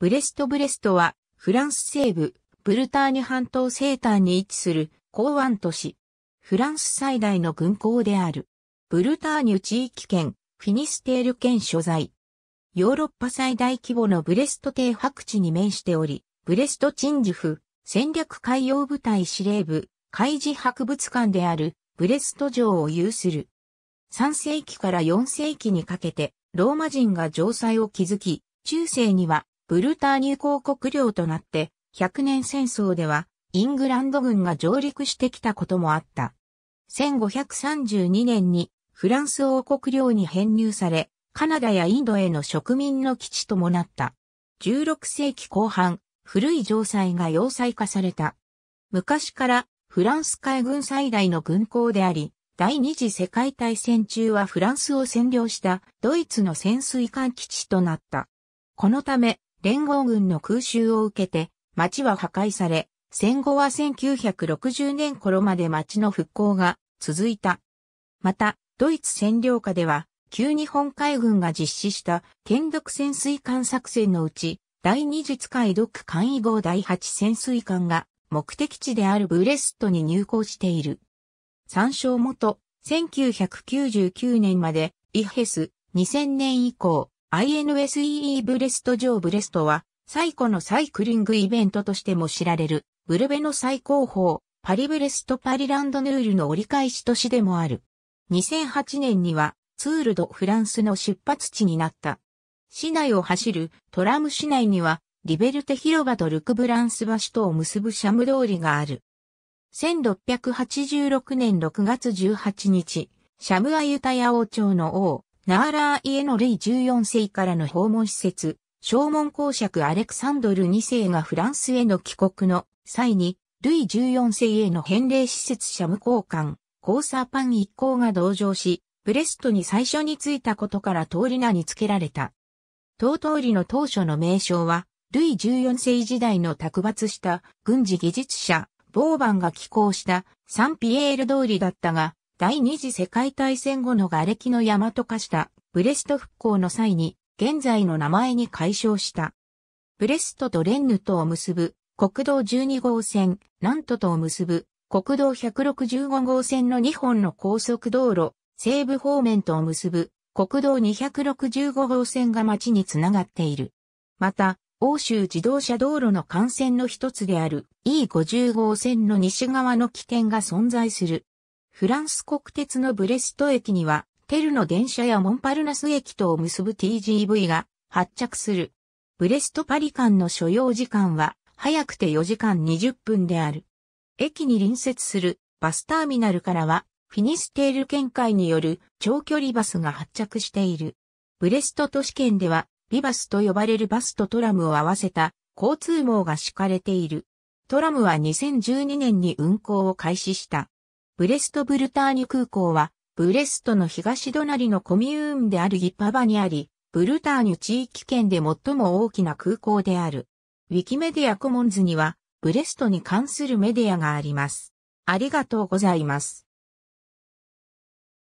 ブレストブレストは、フランス西部、ブルターニュ半島西端に位置する港湾都市。フランス最大の軍港である。ブルターニュ地域圏、フィニステール圏所在。ヨーロッパ最大規模のブレスト帝白地に面しており、ブレスト鎮守府、戦略海洋部隊司令部、海事博物館であるブレスト城を有する。3世紀から4世紀にかけて、ローマ人が城塞を築き、中世にはブルターニュ公国領となって、100年戦争では、イングランド軍が上陸してきたこともあった。1532年にフランス王国領に編入され、カナダやインドへの植民の基地ともなった。16世紀後半、古い城塞が要塞化された。昔からフランス海軍最大の軍港であり、第二次世界大戦中はフランスを占領したドイツの潜水艦基地となった。このため、連合軍の空襲を受けて、町は破壊され、戦後は1960年頃まで町の復興が続いた。また、ドイツ占領下では、旧日本海軍が実施した県独潜水艦作戦のうち、第二次海独艦位号第八潜水艦が目的地であるブレストに入港している。参照元、1999年までイヘス、2000年以降、INSEE ブレスト上ブレストは、最古のサイクリングイベントとしても知られる、ブルベの最高峰、パリブレストパリランドヌールの折り返し都市でもある。2008年には、ツールドフランスの出発地になった。市内を走るトラム市内には、リベルテ広場とルクブランス橋とを結ぶシャム通りがある。1686年6月18日、シャムアユタヤ王朝の王、ナーラー家のルイ14世からの訪問施設、正門公爵アレクサンドル2世がフランスへの帰国の際に、ルイ14世への返礼施設者無ム交換、コーサーパン一行が同乗し、ブレストに最初に着いたことから通り名に付けられた。当通りの当初の名称は、ルイ14世時代の卓抜した軍事技術者、ボーバンが寄港したサンピエール通りだったが、第二次世界大戦後の瓦礫の山と化したブレスト復興の際に現在の名前に改称した。ブレストとレンヌとを結ぶ国道12号線、ナントとを結ぶ国道165号線の2本の高速道路、西部方面とを結ぶ国道265号線が町につながっている。また、欧州自動車道路の幹線の一つである E50 号線の西側の起点が存在する。フランス国鉄のブレスト駅には、テルの電車やモンパルナス駅とを結ぶ TGV が発着する。ブレストパリ間の所要時間は、早くて4時間20分である。駅に隣接するバスターミナルからは、フィニステール県会による長距離バスが発着している。ブレスト都市圏では、ビバスと呼ばれるバスとトラムを合わせた交通網が敷かれている。トラムは2012年に運行を開始した。ブレストブルターニュ空港は、ブレストの東隣のコミューンであるギパバにあり、ブルターニュ地域圏で最も大きな空港である。ウィキメディアコモンズには、ブレストに関するメディアがあります。ありがとうございます。